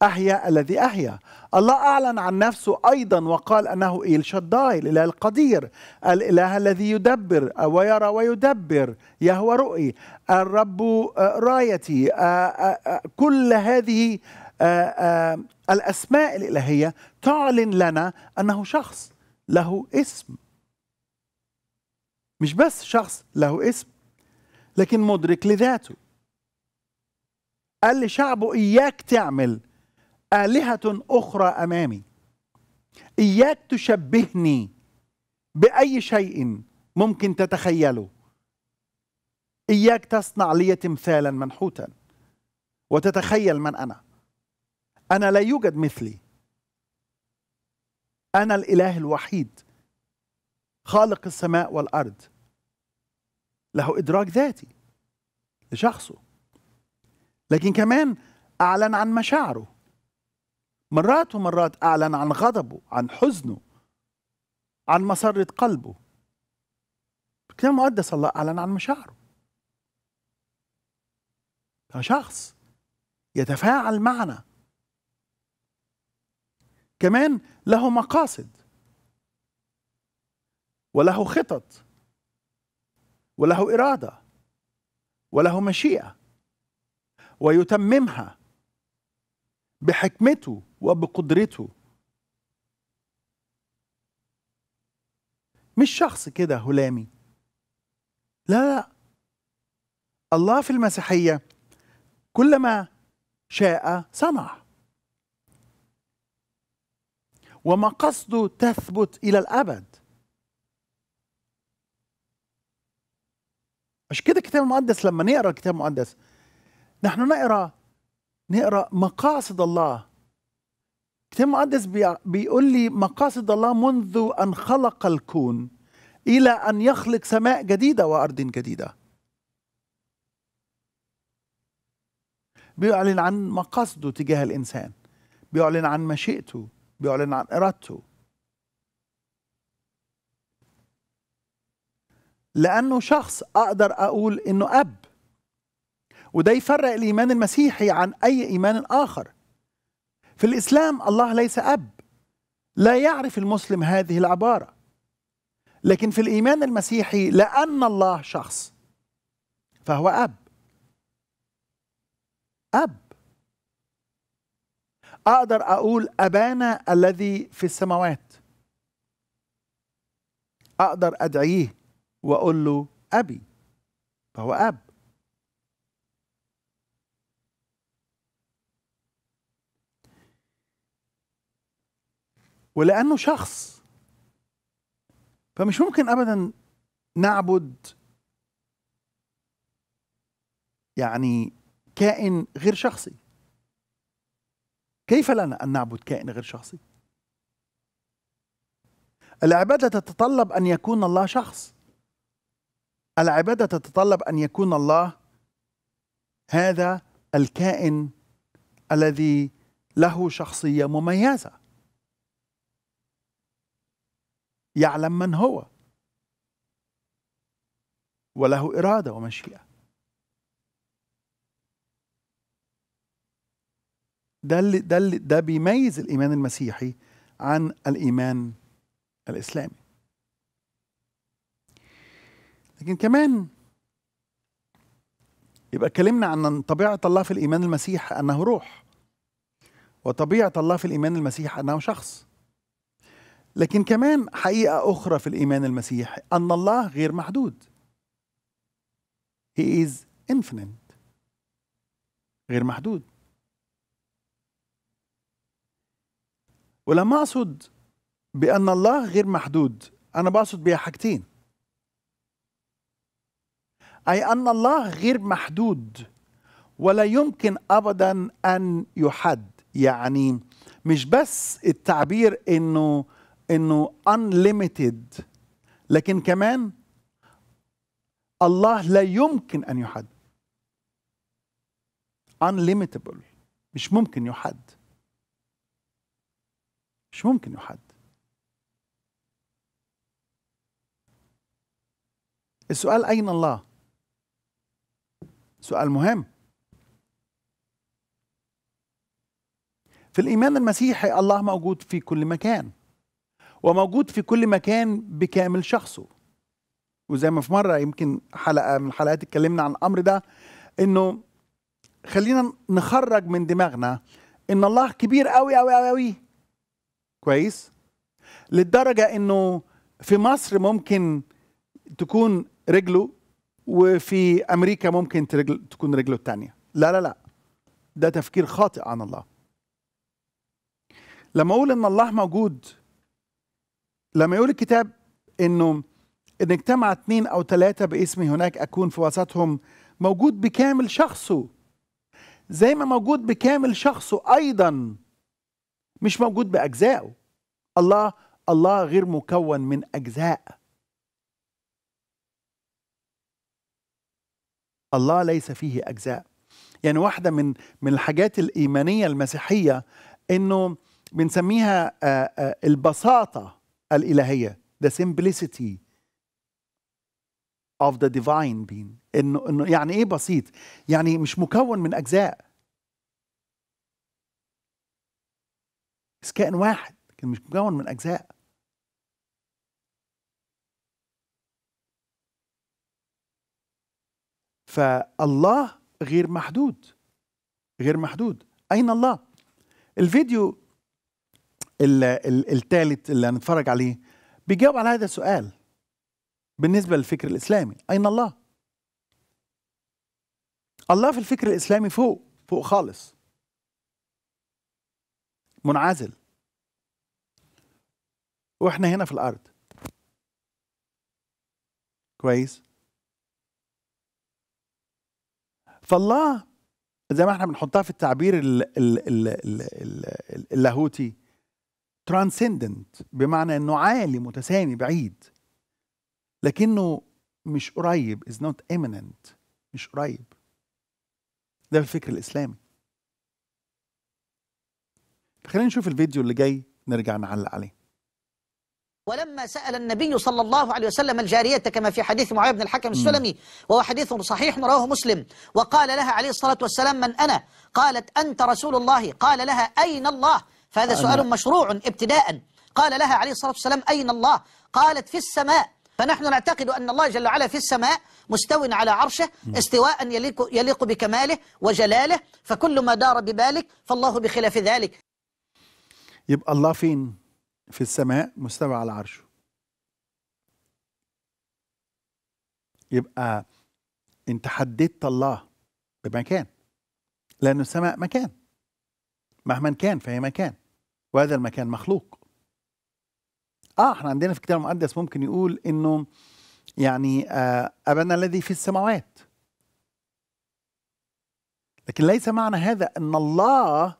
أحيا الذي أحيا الله أعلن عن نفسه أيضا وقال أنه إيل شداي الإله القدير الإله الذي يدبر ويرى ويدبر يهوى رؤي الرب آه، رايتي آه، آه، كل هذه الأسماء الإلهية تعلن لنا أنه شخص له اسم مش بس شخص له اسم لكن مدرك لذاته قال لشعبه إياك تعمل آلهة أخرى أمامي إياك تشبهني بأي شيء ممكن تتخيله إياك تصنع لي تمثالا منحوتا وتتخيل من أنا أنا لا يوجد مثلي أنا الإله الوحيد خالق السماء والأرض له إدراك ذاتي لشخصه لكن كمان أعلن عن مشاعره مرات ومرات أعلن عن غضبه عن حزنه عن مسرة قلبه كتاب مقدس الله أعلن عن مشاعره شخص يتفاعل معنا كمان له مقاصد وله خطط وله إرادة وله مشيئة ويتممها بحكمته وبقدرته مش شخص كده هلامي لا لا الله في المسيحية كلما شاء صنع وما قصده تثبت إلى الأبد مش كده الكتاب المقدس لما نقرا الكتاب المقدس نحن نقرا نقرا مقاصد الله كتاب مقدس بيقول لي مقاصد الله منذ ان خلق الكون الى ان يخلق سماء جديده وارض جديده بيعلن عن مقاصده تجاه الانسان بيعلن عن مشيئته بيعلن عن ارادته لانه شخص اقدر اقول انه اب وده يفرق الايمان المسيحي عن اي ايمان اخر في الاسلام الله ليس اب لا يعرف المسلم هذه العباره لكن في الايمان المسيحي لان الله شخص فهو اب اب اقدر اقول ابانا الذي في السماوات اقدر ادعيه واقول له ابي فهو اب ولأنه شخص فمش ممكن أبدا نعبد يعني كائن غير شخصي كيف لنا أن نعبد كائن غير شخصي العبادة تتطلب أن يكون الله شخص العبادة تتطلب أن يكون الله هذا الكائن الذي له شخصية مميزة يعلم من هو وله إرادة ومشيئة ده اللي ده اللي ده بيميز الإيمان المسيحي عن الإيمان الإسلامي لكن كمان يبقى اتكلمنا عن طبيعة الله في الإيمان المسيح أنه روح وطبيعة الله في الإيمان المسيح أنه شخص لكن كمان حقيقة أخرى في الإيمان المسيح أن الله غير محدود He is infinite غير محدود ولما أقصد بأن الله غير محدود أنا بقصد بيها حاجتين أي أن الله غير محدود ولا يمكن أبدا أن يحد يعني مش بس التعبير أنه انه unlimited لكن كمان الله لا يمكن ان يحد unlimitable مش ممكن يحد مش ممكن يحد السؤال اين الله سؤال مهم في الايمان المسيحي الله موجود في كل مكان وموجود في كل مكان بكامل شخصه وزي ما في مره يمكن حلقه من الحلقات اتكلمنا عن الامر ده انه خلينا نخرج من دماغنا ان الله كبير قوي قوي قوي قوي كويس للدرجه انه في مصر ممكن تكون رجله وفي امريكا ممكن ترجل تكون رجله الثانيه لا لا لا ده تفكير خاطئ عن الله لما اقول ان الله موجود لما يقول الكتاب انه ان اجتمع اثنين او ثلاثه باسمي هناك اكون في وسطهم موجود بكامل شخصه زي ما موجود بكامل شخصه ايضا مش موجود باجزائه الله الله غير مكون من اجزاء الله ليس فيه اجزاء يعني واحده من من الحاجات الايمانيه المسيحيه انه بنسميها آه، آه، البساطه الالهيه the simplicity of the divine being انه انه يعني ايه بسيط يعني مش مكون من اجزاء بس كائن واحد لكن مش مكون من اجزاء فالله غير محدود غير محدود اين الله الفيديو الثالث اللي هنتفرج عليه بيجاوب على هذا السؤال بالنسبة للفكر الإسلامي أين الله؟ الله في الفكر الإسلامي فوق فوق خالص منعزل واحنا هنا في الأرض كويس فالله زي ما احنا بنحطها في التعبير اللاهوتي ترانسندنت بمعنى انه عالي متسامي بعيد لكنه مش قريب از نوت imminent مش قريب ده الفكر الاسلامي خلينا نشوف الفيديو اللي جاي نرجع نعلق عليه ولما سأل النبي صلى الله عليه وسلم الجارية كما في حديث معاوية بن الحكم السلمي وهو حديث صحيح رواه مسلم وقال لها عليه الصلاة والسلام من أنا قالت أنت رسول الله قال لها أين الله فهذا سؤال مشروع ابتداء قال لها عليه الصلاة والسلام أين الله قالت في السماء فنحن نعتقد أن الله جل وعلا في السماء مستو على عرشه استواء يليق, يليق بكماله وجلاله فكل ما دار ببالك فالله بخلاف ذلك يبقى الله فين في السماء مستوى على عرشه يبقى انت حددت الله بمكان لأن السماء مكان مهما كان فهي مكان وهذا المكان مخلوق اه احنا عندنا في الكتاب المقدس ممكن يقول انه يعني آه ابانا الذي في السماوات لكن ليس معنى هذا ان الله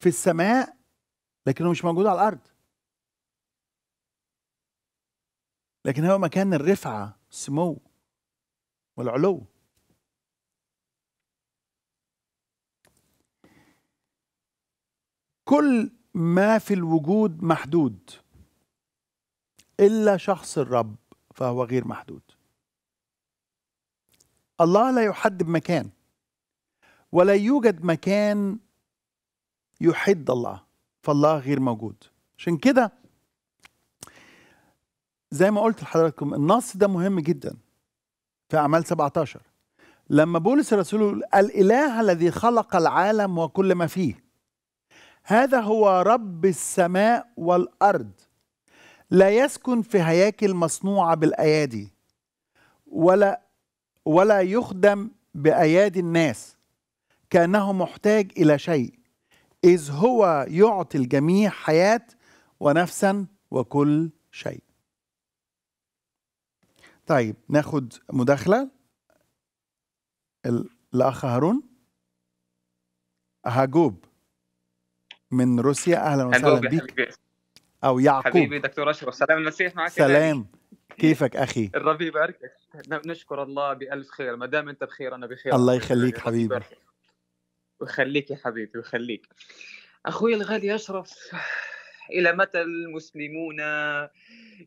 في السماء لكنه مش موجود على الارض لكن هو مكان الرفعه سمو والعلو كل ما في الوجود محدود الا شخص الرب فهو غير محدود الله لا يحد بمكان ولا يوجد مكان يحد الله فالله غير موجود عشان كده زي ما قلت لحضراتكم النص ده مهم جدا في أعمال 17 لما بولس الرسول قال الإله الذي خلق العالم وكل ما فيه هذا هو رب السماء والارض لا يسكن في هياكل مصنوعه بالايادي ولا ولا يخدم بايادي الناس كانه محتاج الى شيء اذ هو يعطي الجميع حياه ونفسا وكل شيء طيب ناخد مداخله الاخ هارون هجوب من روسيا اهلا وسهلا بيك حبيبي. او يعقوب حبيبي دكتور اشرف سلام المسيح معك سلام كيفك اخي الرب يباركك نشكر الله بالف خير ما دام انت بخير انا بخير الله يخليك حبيبي ويخليك يا حبيبي ويخليك اخوي الغالي اشرف الى متى المسلمون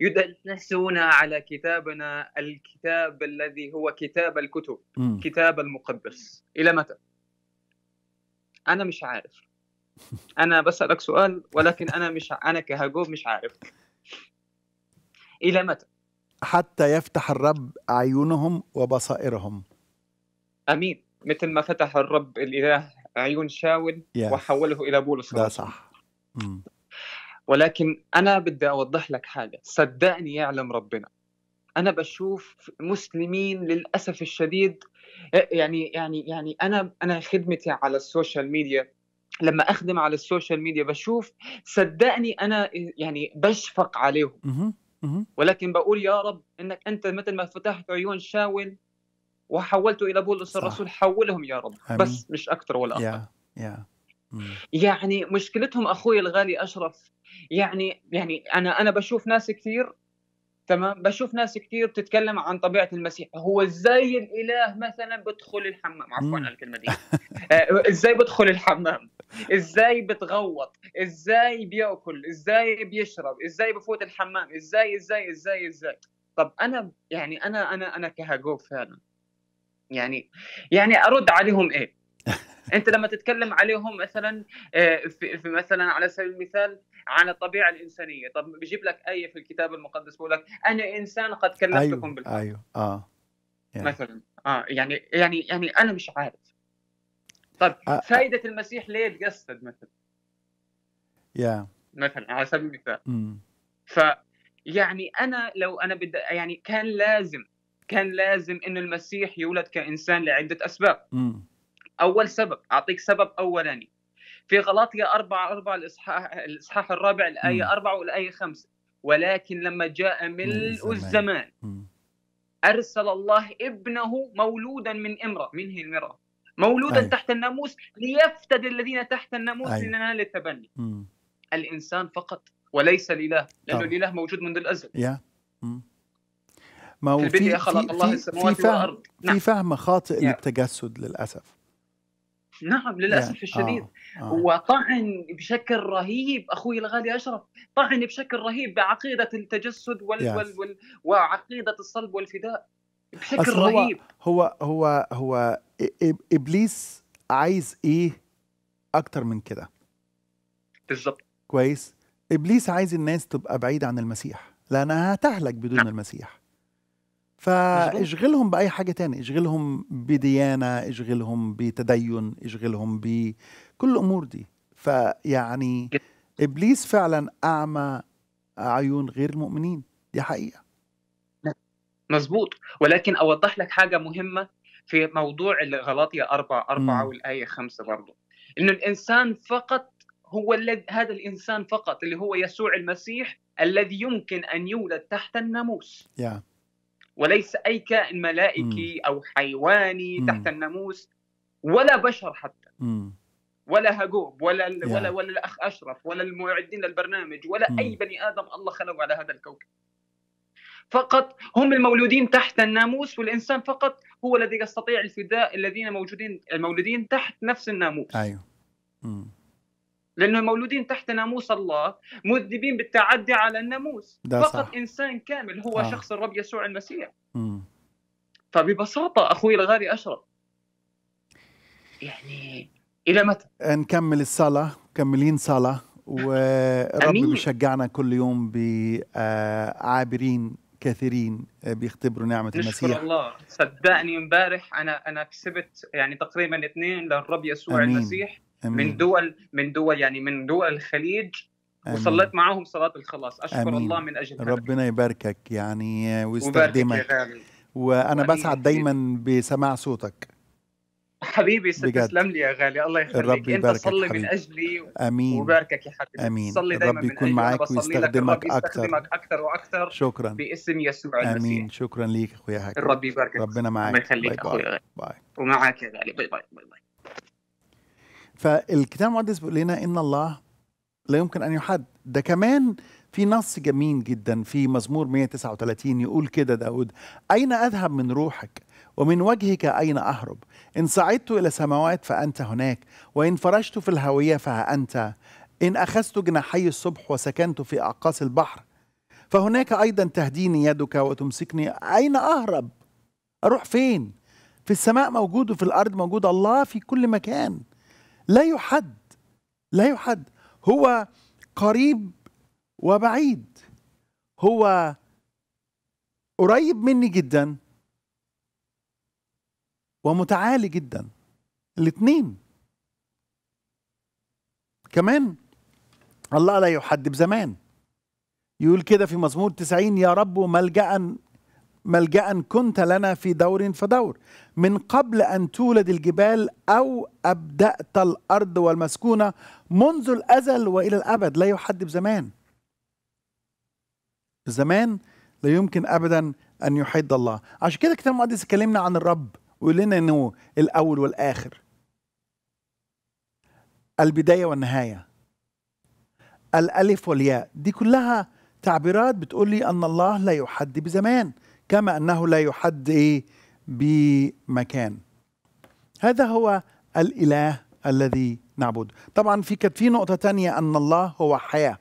يدنسون على كتابنا الكتاب الذي هو كتاب الكتب م. كتاب المقدس الى متى انا مش عارف انا بسالك سؤال ولكن انا مش انا كهجوب مش عارف الى متى حتى يفتح الرب عيونهم وبصائرهم امين مثل ما فتح الرب الاله عيون شاول yes. وحوله الى بولس ده صح مم. ولكن انا بدي اوضح لك حاجه صدقني يعلم ربنا انا بشوف مسلمين للاسف الشديد يعني يعني يعني انا انا خدمتي على السوشيال ميديا لما اخدم على السوشيال ميديا بشوف صدقني انا يعني بشفق عليهم ولكن بقول يا رب انك انت مثل ما فتحت عيون شاول وحولته الى بولس الرسول حولهم يا رب بس مش اكثر ولا اقل يعني مشكلتهم اخوي الغالي اشرف يعني يعني انا انا بشوف ناس كثير تمام بشوف ناس كثير بتتكلم عن طبيعه المسيح هو ازاي الاله مثلا بدخل الحمام عفوا على الكلمه دي آه، ازاي بدخل الحمام ازاي بتغوط ازاي بياكل ازاي بيشرب ازاي بفوت الحمام ازاي ازاي ازاي ازاي طب انا يعني انا انا انا كهاجوف فعلا يعني يعني ارد عليهم ايه انت لما تتكلم عليهم مثلا آه، في مثلا على سبيل المثال عن الطبيعه الانسانيه طب بجيب لك ايه في الكتاب المقدس بيقول لك انا انسان قد كلفتكم أيوه. بالحق ايوه اه yeah. يعني. مثلا اه يعني يعني يعني انا مش عارف طب آه. آه. فائده المسيح ليه تجسد مثلا يا yeah. مثلا على سبيل المثال mm. ف يعني انا لو انا بد... يعني كان لازم كان لازم انه المسيح يولد كانسان لعده اسباب mm. اول سبب اعطيك سبب اولاني في غلاطيا 4 4 الاصحاح الاصحاح الرابع الايه 4 والايه 5 ولكن لما جاء ملء إيه، الزمان ارسل الله ابنه مولودا من امراه من هي المراه مولودا أي. تحت الناموس ليفتدي الذين تحت الناموس أي. لننال التبني الانسان فقط وليس الاله لانه طب. الاله موجود منذ الازل يا ما هو في, في, في, في, فهم, نعم. في فهم خاطئ للتجسد للاسف نعم للاسف آه، الشديد oh. Oh. وطعن بشكل رهيب اخوي الغالي اشرف طعن بشكل رهيب بعقيده التجسد وال yes. وال وال وعقيده الصلب والفداء بشكل رهيب هو هو هو ابليس عايز ايه اكتر من كده بالظبط كويس ابليس عايز الناس تبقى بعيده عن المسيح لانها هتهلك بدون نعم. المسيح فاشغلهم باي حاجه تانية اشغلهم بديانه اشغلهم بتدين اشغلهم بكل الامور دي فيعني ابليس فعلا اعمى عيون غير المؤمنين دي حقيقه مظبوط ولكن اوضح لك حاجه مهمه في موضوع الغلاطية أربعة أربعة م. والايه خمسة برضه انه الانسان فقط هو الذي هذا الانسان فقط اللي هو يسوع المسيح الذي يمكن ان يولد تحت الناموس yeah. وليس أي كائن ملائكي أو حيواني تحت الناموس ولا بشر حتى ولا هجوب ولا yeah. ولا ولا الاخ اشرف ولا المعدين للبرنامج ولا mm. اي بني ادم الله خلقه على هذا الكوكب فقط هم المولودين تحت الناموس والانسان فقط هو الذي يستطيع الفداء الذين موجودين المولودين تحت نفس الناموس ايوه mm. لانه مولودين تحت ناموس الله مذنبين بالتعدي على الناموس فقط انسان كامل هو آه. شخص الرب يسوع المسيح م. فببساطه اخوي الغالي اشرف يعني الى متى؟ نكمل الصلاه مكملين صلاه ورب بيشجعنا كل يوم بعابرين آه، كثيرين آه، بيختبروا نعمه نشكر المسيح نشكر الله صدقني امبارح انا انا كسبت يعني تقريبا اثنين للرب يسوع أمين. المسيح من دول من دول يعني من دول الخليج أمين. وصليت معهم صلاة الخلاص أشكر أمين. الله من أجل ربنا يباركك يعني ويستخدمك وأنا بسعد دايما بسماع صوتك حبيبي تسلم لي يا غالي الله يخليك الرب يباركك انت صلي حبيبي. من اجلي امين وباركك يا حبيبي امين صلي دايما الرب يكون معاك ويستخدمك اكثر اكثر واكثر شكرا باسم يسوع المسيح امين شكرا ليك اخويا هكذا الرب يباركك ربنا معاك ربنا يخليك اخويا باي ومعاك يا غالي باي باي باي, باي. فالكتاب المقدس بيقول لنا ان الله لا يمكن ان يحد ده كمان في نص جميل جدا في مزمور 139 يقول كده داود أين أذهب من روحك ومن وجهك أين أهرب إن صعدت إلى السماوات فأنت هناك وإن فرشت في الهاوية فها أنت إن أخذت جناحي الصبح وسكنت في اعقاص البحر فهناك أيضا تهديني يدك وتمسكني أين أهرب أروح فين في السماء موجود وفي الأرض موجود الله في كل مكان لا يحد لا يحد هو قريب وبعيد هو قريب مني جدا ومتعالي جدا الاثنين كمان الله لا يحد بزمان يقول كده في مزمور 90 يا رب ملجأ ملجا كنت لنا في دور فدور من قبل ان تولد الجبال او ابدات الارض والمسكونه منذ الازل والى الابد لا يحد بزمان الزمان لا يمكن ابدا ان يحد الله عشان كده الكتاب المقدس كلمنا عن الرب ويقول لنا انه الاول والاخر البدايه والنهايه الالف والياء دي كلها تعبيرات بتقول لي ان الله لا يحد بزمان كما أنه لا يحد إيه بمكان هذا هو الإله الذي نعبده طبعا في كانت في نقطة تانية أن الله هو حياة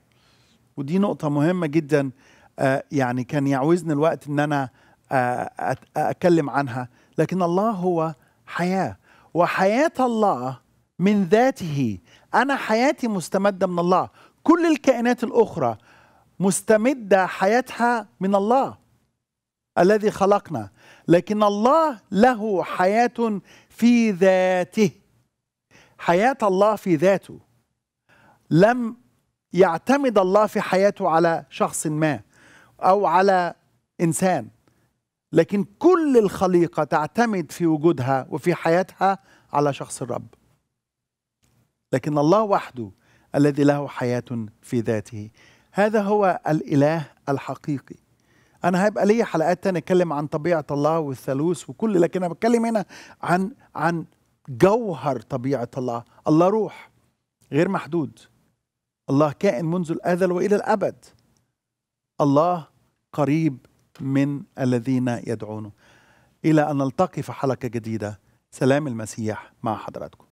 ودي نقطة مهمة جدا آه، يعني كان يعوزني الوقت أن أنا آه، أتكلم عنها لكن الله هو حياة وحياة الله من ذاته أنا حياتي مستمدة من الله كل الكائنات الأخرى مستمدة حياتها من الله الذي خلقنا لكن الله له حياة في ذاته حياة الله في ذاته لم يعتمد الله في حياته على شخص ما أو على إنسان لكن كل الخليقة تعتمد في وجودها وفي حياتها على شخص الرب لكن الله وحده الذي له حياة في ذاته هذا هو الإله الحقيقي انا هيبقى ليا حلقات تانية اتكلم عن طبيعه الله والثالوث وكل لكن انا بتكلم هنا عن عن جوهر طبيعه الله الله روح غير محدود الله كائن منذ الازل والى الابد الله قريب من الذين يدعونه الى ان نلتقي في حلقه جديده سلام المسيح مع حضراتكم